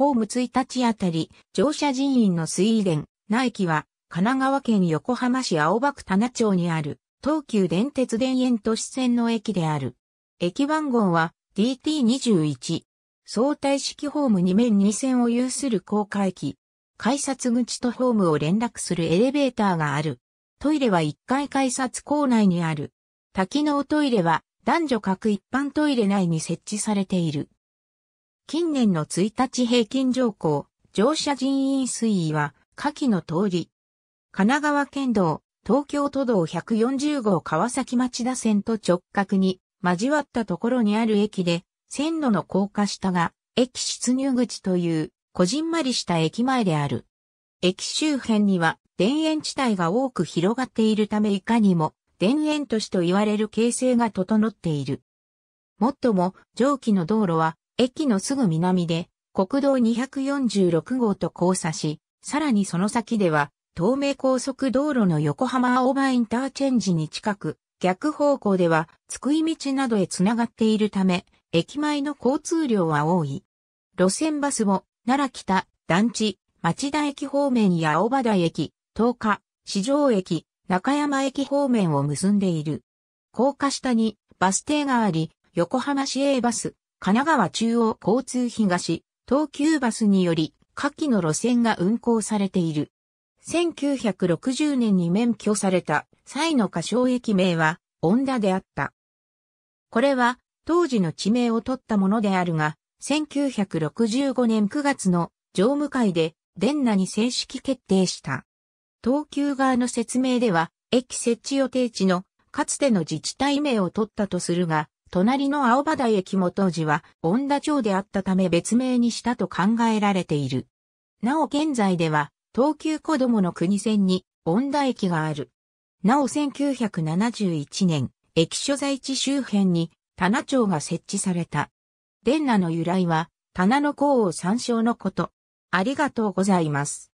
ホーム1日あたり、乗車人員の水田、内駅は、神奈川県横浜市青葉区田名町にある、東急電鉄田園都市線の駅である。駅番号は DT21。相対式ホーム2面2線を有する高架駅。改札口とホームを連絡するエレベーターがある。トイレは1階改札構内にある。多機能トイレは男女各一般トイレ内に設置されている。近年の1日平均乗降、乗車人員推移は、下記の通り。神奈川県道、東京都道140号川崎町田線と直角に交わったところにある駅で、線路の高架下が、駅出入口という、こじんまりした駅前である。駅周辺には、田園地帯が多く広がっているためいかにも、田園都市と言われる形成が整っている。もっとも、上記の道路は、駅のすぐ南で国道246号と交差し、さらにその先では東名高速道路の横浜青葉インターチェンジに近く、逆方向では、津久井道などへつながっているため、駅前の交通量は多い。路線バスも、奈良北、団地、町田駅方面や青葉台駅、東下、市場駅、中山駅方面を結んでいる。高架下にバス停があり、横浜市営バス、神奈川中央交通東、東急バスにより、下記の路線が運行されている。1960年に免許された際の歌唱駅名は、恩田であった。これは、当時の地名を取ったものであるが、1965年9月の常務会で、電那に正式決定した。東急側の説明では、駅設置予定地のかつての自治体名を取ったとするが、隣の青葉台駅も当時は、恩田町であったため別名にしたと考えられている。なお現在では、東急子供の国線に、恩田駅がある。なお1971年、駅所在地周辺に、棚町が設置された。伝名の由来は、棚の甲を参照のこと。ありがとうございます。